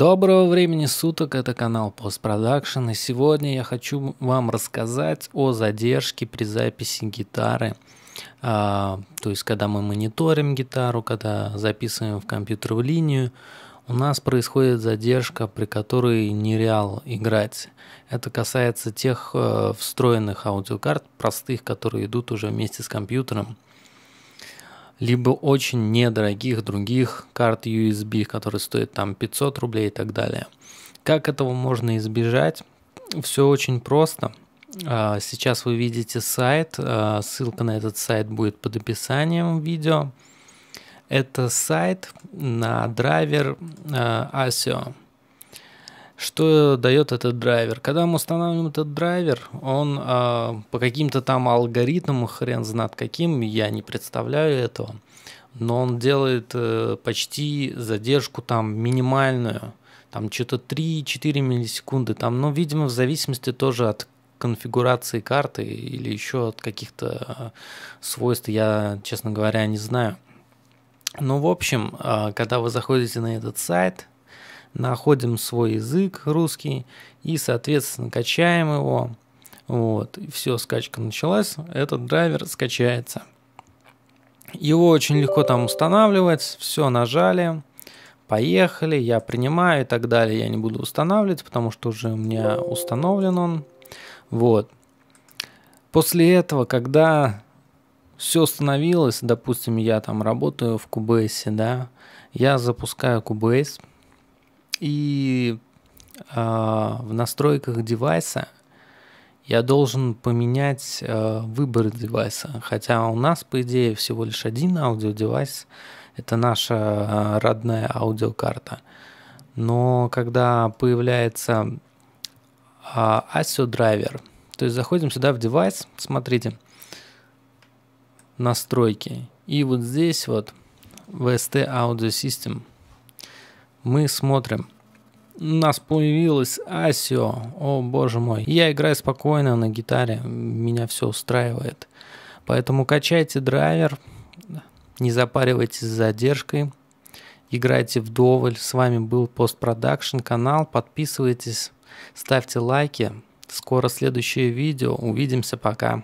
Доброго времени суток, это канал Постпродакшн, и сегодня я хочу вам рассказать о задержке при записи гитары. А, то есть, когда мы мониторим гитару, когда записываем в компьютер в линию, у нас происходит задержка, при которой нереал играть. Это касается тех э, встроенных аудиокарт, простых, которые идут уже вместе с компьютером либо очень недорогих других карт USB, которые стоят там 500 рублей и так далее. Как этого можно избежать? Все очень просто. А, сейчас вы видите сайт, а, ссылка на этот сайт будет под описанием видео. Это сайт на драйвер а, ASIO. Что дает этот драйвер? Когда мы устанавливаем этот драйвер, он э, по каким-то там алгоритмам, хрен знает каким, я не представляю этого, но он делает э, почти задержку там минимальную, там что-то 3-4 миллисекунды, там, ну, видимо, в зависимости тоже от конфигурации карты или еще от каких-то а, свойств, я, честно говоря, не знаю. Ну, в общем, а, когда вы заходите на этот сайт, находим свой язык русский и, соответственно, качаем его. Вот, и все, скачка началась, этот драйвер скачается. Его очень легко там устанавливать, все нажали, поехали, я принимаю и так далее. Я не буду устанавливать, потому что уже у меня установлен он. Вот. После этого, когда все установилось, допустим, я там работаю в Кубейсе, да, я запускаю Кубейс, и э, в настройках девайса я должен поменять э, выбор девайса. Хотя у нас, по идее, всего лишь один аудиодевайс. Это наша э, родная аудиокарта. Но когда появляется э, ASIO драйвер, то есть заходим сюда в девайс, смотрите, настройки. И вот здесь вот VST Audio System – мы смотрим. У нас появилась Асио. О боже мой. Я играю спокойно на гитаре. Меня все устраивает. Поэтому качайте драйвер. Не запаривайтесь с задержкой. Играйте вдоволь. С вами был постпродакшн канал. Подписывайтесь, ставьте лайки. Скоро следующее видео. Увидимся. Пока.